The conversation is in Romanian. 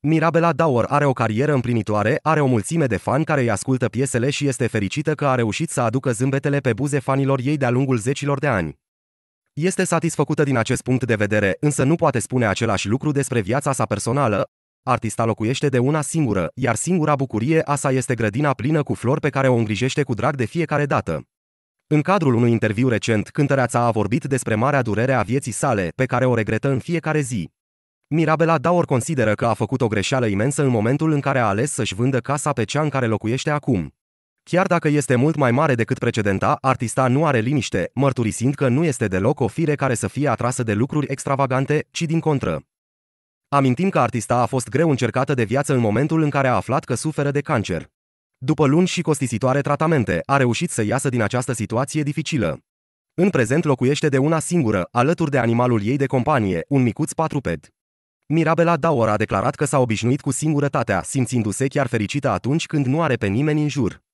Mirabela Daur are o carieră împlinitoare, are o mulțime de fani care îi ascultă piesele și este fericită că a reușit să aducă zâmbetele pe buze fanilor ei de-a lungul zecilor de ani. Este satisfăcută din acest punct de vedere, însă nu poate spune același lucru despre viața sa personală. Artista locuiește de una singură, iar singura bucurie a sa este grădina plină cu flori pe care o îngrijește cu drag de fiecare dată. În cadrul unui interviu recent, cântăreața a vorbit despre marea durere a vieții sale, pe care o regretă în fiecare zi. Mirabela Daur consideră că a făcut o greșeală imensă în momentul în care a ales să-și vândă casa pe cea în care locuiește acum. Chiar dacă este mult mai mare decât precedenta, artista nu are liniște, mărturisind că nu este deloc o fire care să fie atrasă de lucruri extravagante, ci din contră. Amintim că artista a fost greu încercată de viață în momentul în care a aflat că suferă de cancer. După luni și costisitoare tratamente, a reușit să iasă din această situație dificilă. În prezent locuiește de una singură, alături de animalul ei de companie, un micuț patruped. Mirabela Daur a declarat că s-a obișnuit cu singurătatea, simțindu-se chiar fericită atunci când nu are pe nimeni în jur.